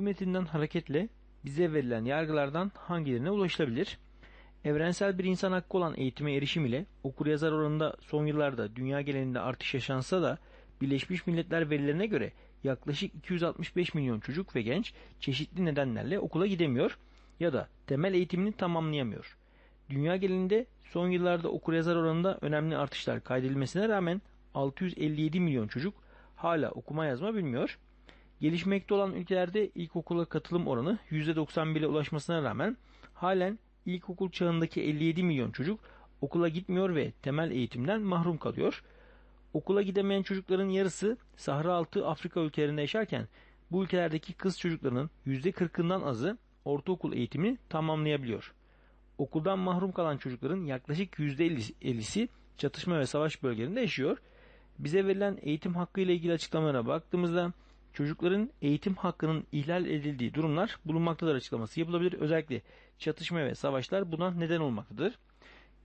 Bu metinden hareketle bize verilen yargılardan hangilerine ulaşılabilir? Evrensel bir insan hakkı olan eğitime erişim ile okuryazar oranında son yıllarda dünya genelinde artış yaşansa da Birleşmiş Milletler verilerine göre yaklaşık 265 milyon çocuk ve genç çeşitli nedenlerle okula gidemiyor ya da temel eğitimini tamamlayamıyor. Dünya genelinde son yıllarda okuryazar oranında önemli artışlar kaydedilmesine rağmen 657 milyon çocuk hala okuma yazma bilmiyor. Gelişmekte olan ülkelerde ilkokula katılım oranı %91'e ulaşmasına rağmen halen ilkokul çağındaki 57 milyon çocuk okula gitmiyor ve temel eğitimden mahrum kalıyor. Okula gidemeyen çocukların yarısı Sahra altı Afrika ülkelerinde yaşarken bu ülkelerdeki kız çocuklarının %40'ından azı ortaokul eğitimini tamamlayabiliyor. Okuldan mahrum kalan çocukların yaklaşık %50'si çatışma ve savaş bölgelerinde yaşıyor. Bize verilen eğitim hakkı ile ilgili açıklamalara baktığımızda çocukların eğitim hakkının ihlal edildiği durumlar bulunmaktadır açıklaması yapılabilir. Özellikle çatışma ve savaşlar buna neden olmaktadır.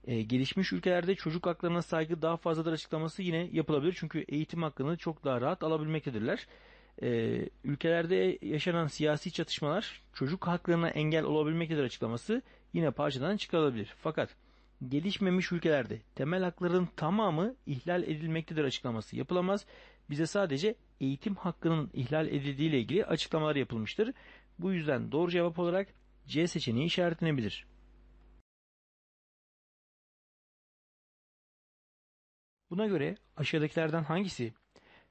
E, gelişmiş ülkelerde çocuk haklarına saygı daha fazladır açıklaması yine yapılabilir. Çünkü eğitim hakkını çok daha rahat alabilmektedirler. E, ülkelerde yaşanan siyasi çatışmalar çocuk haklarına engel olabilmektedir açıklaması yine parçadan çıkarılabilir. Fakat gelişmemiş ülkelerde temel hakların tamamı ihlal edilmektedir açıklaması yapılamaz bize sadece eğitim hakkının ihlal edildiği ile ilgili açıklamalar yapılmıştır. Bu yüzden doğru cevap olarak C seçeneği işaretlenebilir. Buna göre aşağıdakilerden hangisi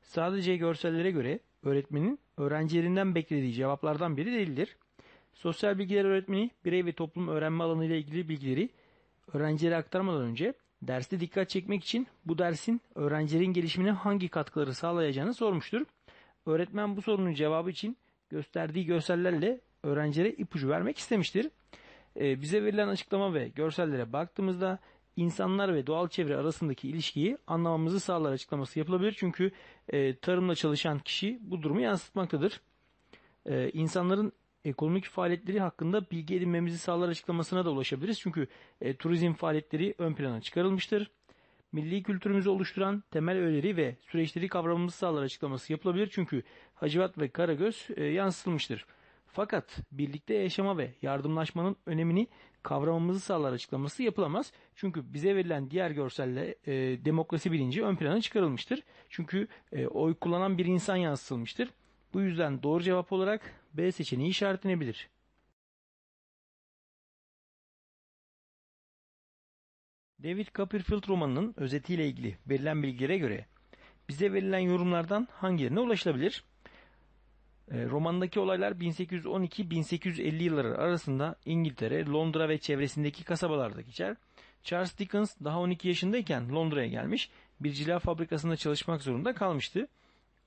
sadece görsellere göre öğretmenin öğrencilerinden beklediği cevaplardan biri değildir? Sosyal bilgiler öğretmeni birey ve toplum öğrenme alanı ile ilgili bilgileri öğrencilere aktarmadan önce derste dikkat çekmek için bu dersin öğrencilerin gelişimine hangi katkıları sağlayacağını sormuştur. Öğretmen bu sorunun cevabı için gösterdiği görsellerle öğrencilere ipucu vermek istemiştir. Ee, bize verilen açıklama ve görsellere baktığımızda insanlar ve doğal çevre arasındaki ilişkiyi anlamamızı sağlar açıklaması yapılabilir. Çünkü e, tarımla çalışan kişi bu durumu yansıtmaktadır. E, insanların ekonomik faaliyetleri hakkında bilgi edinmemizi sağlar açıklamasına da ulaşabiliriz. Çünkü e, turizm faaliyetleri ön plana çıkarılmıştır. Milli kültürümüzü oluşturan temel öğeleri ve süreçleri kavramımızı sağlar açıklaması yapılabilir. Çünkü Hacivat ve Karagöz e, yansıtılmıştır. Fakat birlikte yaşama ve yardımlaşmanın önemini kavramımızı sağlar açıklaması yapılamaz. Çünkü bize verilen diğer görselle e, demokrasi bilinci ön plana çıkarılmıştır. Çünkü e, oy kullanan bir insan yansıtılmıştır. Bu yüzden doğru cevap olarak B seçeneği işaretlenebilir. David Copperfield romanının özetiyle ilgili verilen bilgilere göre bize verilen yorumlardan hangilerine ulaşılabilir? E, romandaki olaylar 1812-1850 yılları arasında İngiltere, Londra ve çevresindeki kasabalarda geçer. Charles Dickens daha 12 yaşındayken Londra'ya gelmiş, bir cila fabrikasında çalışmak zorunda kalmıştı.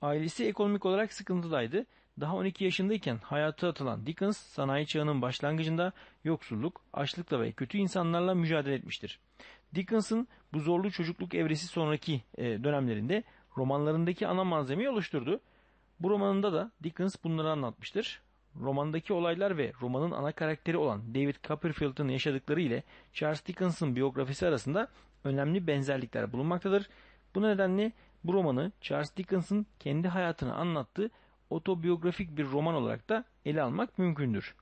Ailesi ekonomik olarak sıkıntıdaydı daha 12 yaşındayken hayata atılan Dickens sanayi çağının başlangıcında yoksulluk, açlıkla ve kötü insanlarla mücadele etmiştir. Dickens'ın bu zorlu çocukluk evresi sonraki e, dönemlerinde romanlarındaki ana malzemeyi oluşturdu. Bu romanında da Dickens bunları anlatmıştır. Romandaki olaylar ve romanın ana karakteri olan David Copperfield'ın yaşadıkları ile Charles Dickens'ın biyografisi arasında önemli benzerlikler bulunmaktadır. Bu nedenle bu romanı Charles Dickens'ın kendi hayatını anlattığı otobiyografik bir roman olarak da ele almak mümkündür.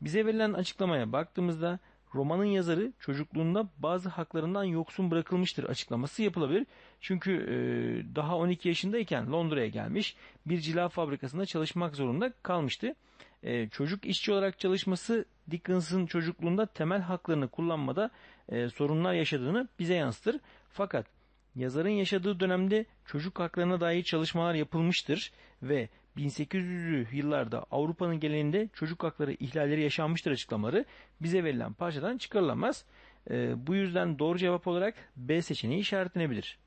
Bize verilen açıklamaya baktığımızda romanın yazarı çocukluğunda bazı haklarından yoksun bırakılmıştır açıklaması yapılabilir. Çünkü e, daha 12 yaşındayken Londra'ya gelmiş bir cila fabrikasında çalışmak zorunda kalmıştı. E, çocuk işçi olarak çalışması Dickens'ın çocukluğunda temel haklarını kullanmada e, sorunlar yaşadığını bize yansıtır. Fakat yazarın yaşadığı dönemde çocuk haklarına dair çalışmalar yapılmıştır ve 1800'lü yıllarda Avrupa'nın genelinde çocuk hakları ihlalleri yaşanmıştır açıklamaları bize verilen parçadan çıkarılamaz. E, bu yüzden doğru cevap olarak B seçeneği işaretlenebilir.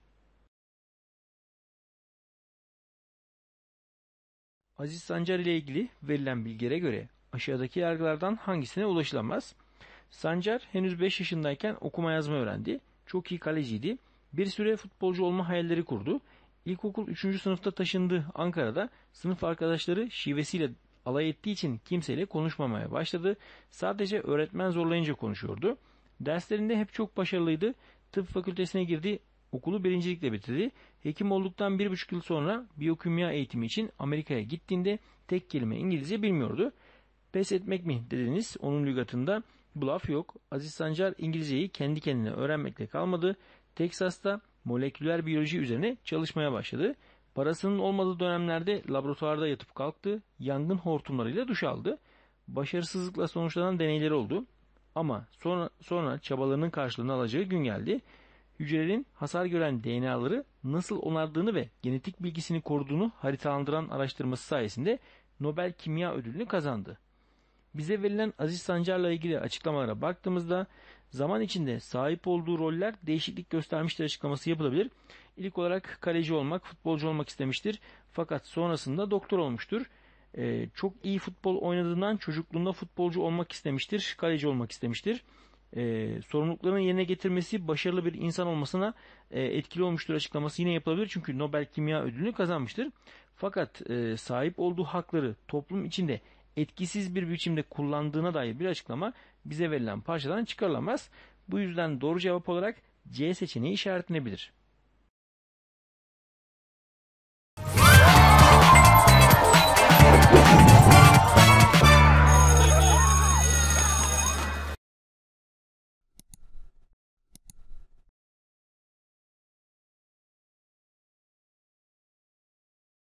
Aziz Sancar ile ilgili verilen bilgilere göre aşağıdaki yargılardan hangisine ulaşılamaz? Sancar henüz 5 yaşındayken okuma yazma öğrendi. Çok iyi kaleciydi. Bir süre futbolcu olma hayalleri kurdu. İlkokul 3. sınıfta taşındı Ankara'da sınıf arkadaşları şivesiyle alay ettiği için kimseyle konuşmamaya başladı. Sadece öğretmen zorlayınca konuşuyordu. Derslerinde hep çok başarılıydı. Tıp fakültesine girdi. Okulu birincilikle bitirdi. Hekim olduktan bir buçuk yıl sonra biyokimya eğitimi için Amerika'ya gittiğinde tek kelime İngilizce bilmiyordu. Pes etmek mi dediniz onun lügatında. Bu yok. Aziz Sancar İngilizceyi kendi kendine öğrenmekle kalmadı. Teksas'ta moleküler biyoloji üzerine çalışmaya başladı. Parasının olmadığı dönemlerde laboratuvarda yatıp kalktı, yangın hortumlarıyla duş aldı. Başarısızlıkla sonuçlanan deneyleri oldu. Ama sonra, sonra çabalarının karşılığını alacağı gün geldi. Hücrelerin hasar gören DNA'ları nasıl onardığını ve genetik bilgisini koruduğunu haritalandıran araştırması sayesinde Nobel Kimya Ödülünü kazandı. Bize verilen Aziz Sancar'la ilgili açıklamalara baktığımızda zaman içinde sahip olduğu roller değişiklik göstermiştir açıklaması yapılabilir. İlk olarak kaleci olmak, futbolcu olmak istemiştir. Fakat sonrasında doktor olmuştur. Ee, çok iyi futbol oynadığından çocukluğunda futbolcu olmak istemiştir, kaleci olmak istemiştir. Ee, sorumluluklarını yerine getirmesi başarılı bir insan olmasına e, etkili olmuştur açıklaması yine yapılabilir. Çünkü Nobel Kimya Ödülünü kazanmıştır. Fakat e, sahip olduğu hakları toplum içinde etkisiz bir biçimde kullandığına dair bir açıklama bize verilen parçadan çıkarılamaz. Bu yüzden doğru cevap olarak C seçeneği işaretlenebilir.